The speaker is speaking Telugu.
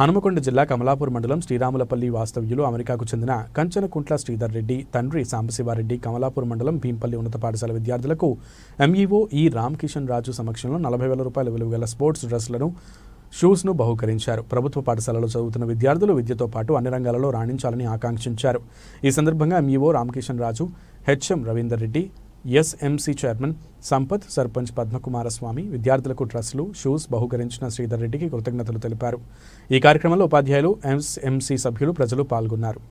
హనుమకొండ జిల్లా కమలాపూర్ మండలం శ్రీరాములపల్లి వాస్తవ్యులు అమెరికాకు చెందిన కంచనకుంట్ల శ్రీధర్ రెడ్డి తండ్రి సాంబశివారెడ్డి కమలాపూర్ మండలం భీంపల్లి ఉన్నత పాఠశాల విద్యార్థులకు ఎంఈఓ e ఈ రామకిషన్ రాజు సమక్షంలో నలభై వేల రూపాయల విలువ గల స్పోర్ట్స్ డ్రెస్లను షూస్ను బహుకరించారు ప్రభుత్వ పాఠశాలలో చదువుతున్న విద్యార్థులు విద్యతో పాటు అన్ని రంగాలలో రాణించాలని ఆకాంక్షించారు ఈ సందర్భంగా MEO e Ramakishan Raju HM Ravinder Reddy SMC chairman Sampath sarpanch Padmakumaraswamy విద్యార్థులకు ట్రస్టులు షూస్ బహుకరించిన శ్రీధర్ రెడ్డికి కృతజ్ఞతలు తెలిపారు ఈ కార్యక్రమంలో ఉపాధ్యాయులు ఎంఎస్ఎంసీ సభ్యులు ప్రజలు పాల్గొన్నారు